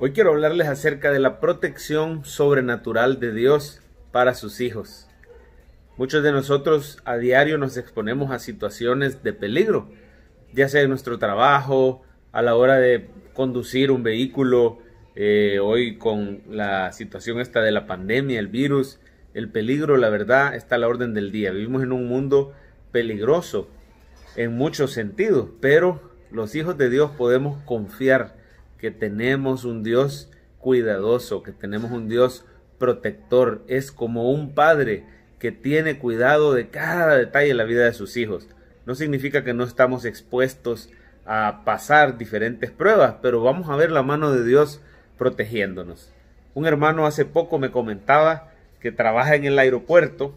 Hoy quiero hablarles acerca de la protección sobrenatural de Dios para sus hijos. Muchos de nosotros a diario nos exponemos a situaciones de peligro, ya sea en nuestro trabajo, a la hora de conducir un vehículo, eh, hoy con la situación esta de la pandemia, el virus, el peligro, la verdad, está a la orden del día. Vivimos en un mundo peligroso en muchos sentidos, pero los hijos de Dios podemos confiar que tenemos un Dios cuidadoso, que tenemos un Dios protector, es como un padre que tiene cuidado de cada detalle en la vida de sus hijos. No significa que no estamos expuestos a pasar diferentes pruebas, pero vamos a ver la mano de Dios protegiéndonos. Un hermano hace poco me comentaba que trabaja en el aeropuerto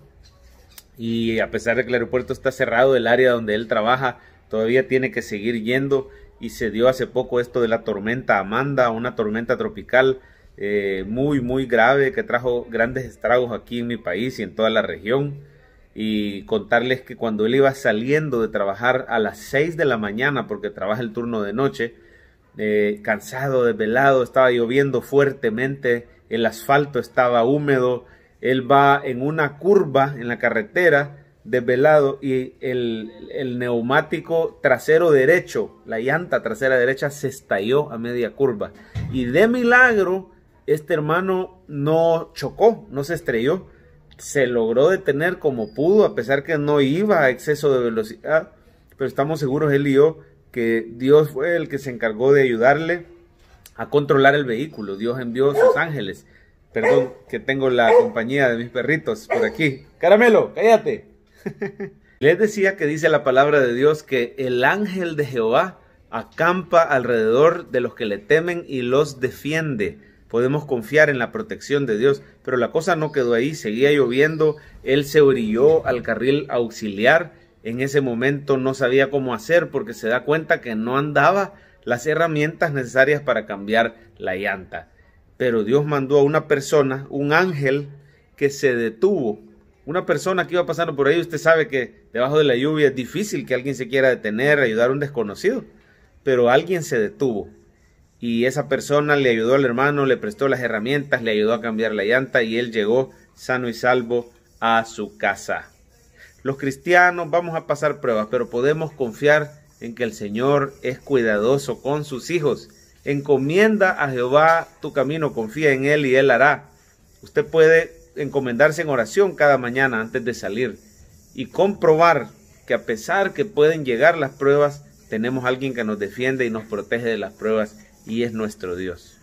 y a pesar de que el aeropuerto está cerrado, el área donde él trabaja todavía tiene que seguir yendo y se dio hace poco esto de la tormenta Amanda, una tormenta tropical eh, muy, muy grave que trajo grandes estragos aquí en mi país y en toda la región. Y contarles que cuando él iba saliendo de trabajar a las 6 de la mañana, porque trabaja el turno de noche, eh, cansado, desvelado, estaba lloviendo fuertemente, el asfalto estaba húmedo, él va en una curva en la carretera, desvelado y el, el, neumático trasero derecho, la llanta trasera derecha se estalló a media curva. Y de milagro, este hermano no chocó, no se estrelló. Se logró detener como pudo, a pesar que no iba a exceso de velocidad. Pero estamos seguros, él y yo, que Dios fue el que se encargó de ayudarle a controlar el vehículo. Dios envió a sus ángeles. Perdón que tengo la compañía de mis perritos por aquí. Caramelo, cállate. Les decía que dice la palabra de Dios que el ángel de Jehová acampa alrededor de los que le temen y los defiende. Podemos confiar en la protección de Dios, pero la cosa no quedó ahí, seguía lloviendo, él se orilló al carril auxiliar, en ese momento no sabía cómo hacer porque se da cuenta que no andaba las herramientas necesarias para cambiar la llanta. Pero Dios mandó a una persona, un ángel, que se detuvo una persona que iba pasando por ahí, usted sabe que debajo de la lluvia es difícil que alguien se quiera detener, ayudar a un desconocido, pero alguien se detuvo y esa persona le ayudó al hermano, le prestó las herramientas, le ayudó a cambiar la llanta y él llegó sano y salvo a su casa. Los cristianos vamos a pasar pruebas, pero podemos confiar en que el Señor es cuidadoso con sus hijos. Encomienda a Jehová tu camino, confía en Él y Él hará. Usted puede encomendarse en oración cada mañana antes de salir y comprobar que a pesar que pueden llegar las pruebas, tenemos alguien que nos defiende y nos protege de las pruebas y es nuestro Dios.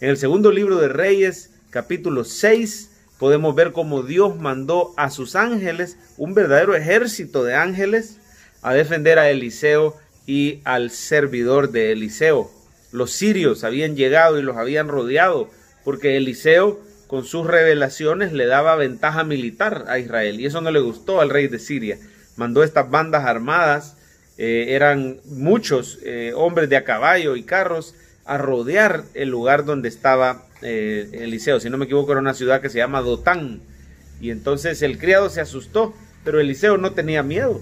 En el segundo libro de Reyes, capítulo 6, podemos ver cómo Dios mandó a sus ángeles, un verdadero ejército de ángeles, a defender a Eliseo y al servidor de Eliseo. Los sirios habían llegado y los habían rodeado porque Eliseo con sus revelaciones le daba ventaja militar a Israel y eso no le gustó al rey de Siria. Mandó estas bandas armadas, eh, eran muchos eh, hombres de a caballo y carros, a rodear el lugar donde estaba eh, Eliseo. Si no me equivoco, era una ciudad que se llama Dotán. Y entonces el criado se asustó, pero Eliseo no tenía miedo.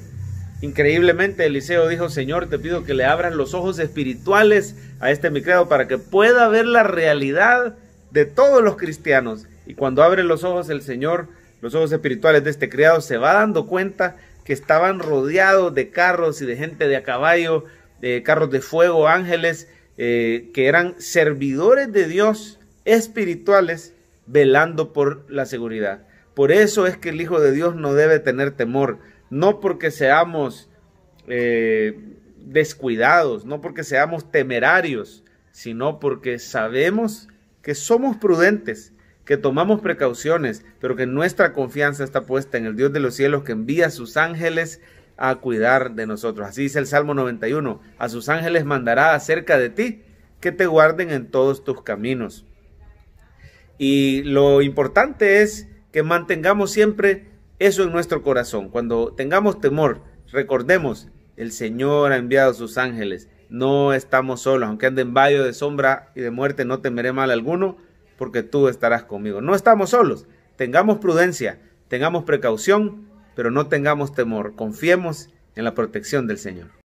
Increíblemente Eliseo dijo, Señor, te pido que le abras los ojos espirituales a este mi criado para que pueda ver la realidad de todos los cristianos. Y cuando abre los ojos el Señor, los ojos espirituales de este criado, se va dando cuenta que estaban rodeados de carros y de gente de a caballo, de carros de fuego, ángeles, eh, que eran servidores de Dios espirituales, velando por la seguridad. Por eso es que el Hijo de Dios no debe tener temor, no porque seamos eh, descuidados, no porque seamos temerarios, sino porque sabemos que somos prudentes, que tomamos precauciones, pero que nuestra confianza está puesta en el Dios de los cielos que envía a sus ángeles a cuidar de nosotros. Así dice el Salmo 91, a sus ángeles mandará acerca de ti que te guarden en todos tus caminos. Y lo importante es que mantengamos siempre eso en nuestro corazón. Cuando tengamos temor, recordemos, el Señor ha enviado a sus ángeles no estamos solos, aunque ande en valle de sombra y de muerte, no temeré mal alguno, porque tú estarás conmigo. No estamos solos, tengamos prudencia, tengamos precaución, pero no tengamos temor, confiemos en la protección del Señor.